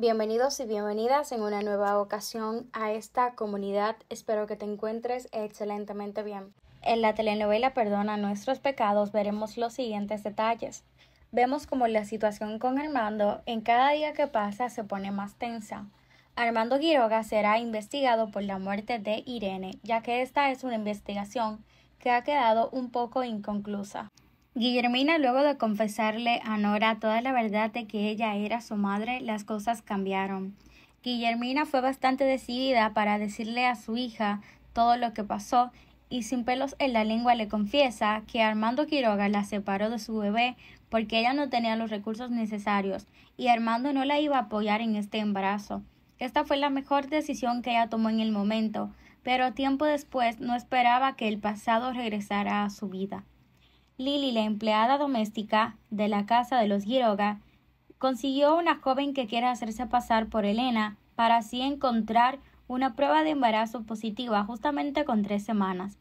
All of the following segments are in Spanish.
Bienvenidos y bienvenidas en una nueva ocasión a esta comunidad. Espero que te encuentres excelentemente bien. En la telenovela Perdona nuestros pecados veremos los siguientes detalles. Vemos como la situación con Armando en cada día que pasa se pone más tensa. Armando Quiroga será investigado por la muerte de Irene, ya que esta es una investigación que ha quedado un poco inconclusa. Guillermina, luego de confesarle a Nora toda la verdad de que ella era su madre, las cosas cambiaron. Guillermina fue bastante decidida para decirle a su hija todo lo que pasó y sin pelos en la lengua le confiesa que Armando Quiroga la separó de su bebé porque ella no tenía los recursos necesarios y Armando no la iba a apoyar en este embarazo. Esta fue la mejor decisión que ella tomó en el momento, pero tiempo después no esperaba que el pasado regresara a su vida. Lili, la empleada doméstica de la casa de los Giroga, consiguió una joven que quiere hacerse pasar por Elena para así encontrar una prueba de embarazo positiva justamente con tres semanas.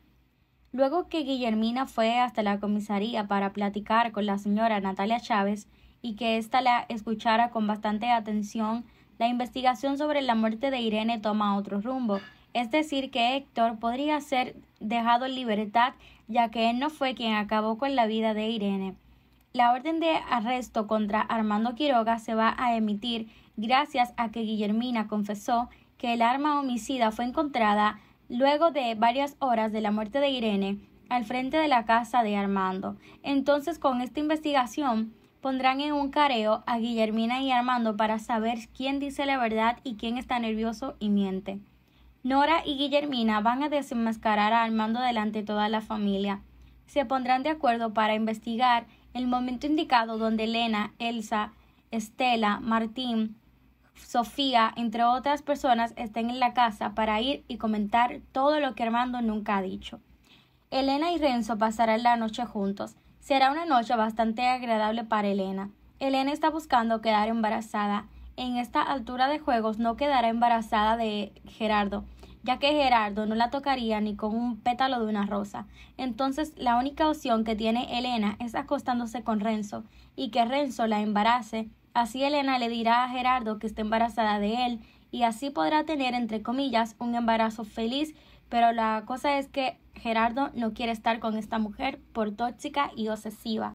Luego que Guillermina fue hasta la comisaría para platicar con la señora Natalia Chávez y que ésta la escuchara con bastante atención, la investigación sobre la muerte de Irene toma otro rumbo es decir, que Héctor podría ser dejado en libertad, ya que él no fue quien acabó con la vida de Irene. La orden de arresto contra Armando Quiroga se va a emitir gracias a que Guillermina confesó que el arma homicida fue encontrada luego de varias horas de la muerte de Irene al frente de la casa de Armando. Entonces, con esta investigación, pondrán en un careo a Guillermina y Armando para saber quién dice la verdad y quién está nervioso y miente. Nora y Guillermina van a desenmascarar a Armando delante de toda la familia. Se pondrán de acuerdo para investigar el momento indicado donde Elena, Elsa, Estela, Martín, Sofía, entre otras personas, estén en la casa para ir y comentar todo lo que Armando nunca ha dicho. Elena y Renzo pasarán la noche juntos. Será una noche bastante agradable para Elena. Elena está buscando quedar embarazada en esta altura de juegos no quedará embarazada de Gerardo, ya que Gerardo no la tocaría ni con un pétalo de una rosa. Entonces la única opción que tiene Elena es acostándose con Renzo y que Renzo la embarace. Así Elena le dirá a Gerardo que está embarazada de él y así podrá tener, entre comillas, un embarazo feliz, pero la cosa es que Gerardo no quiere estar con esta mujer por tóxica y obsesiva.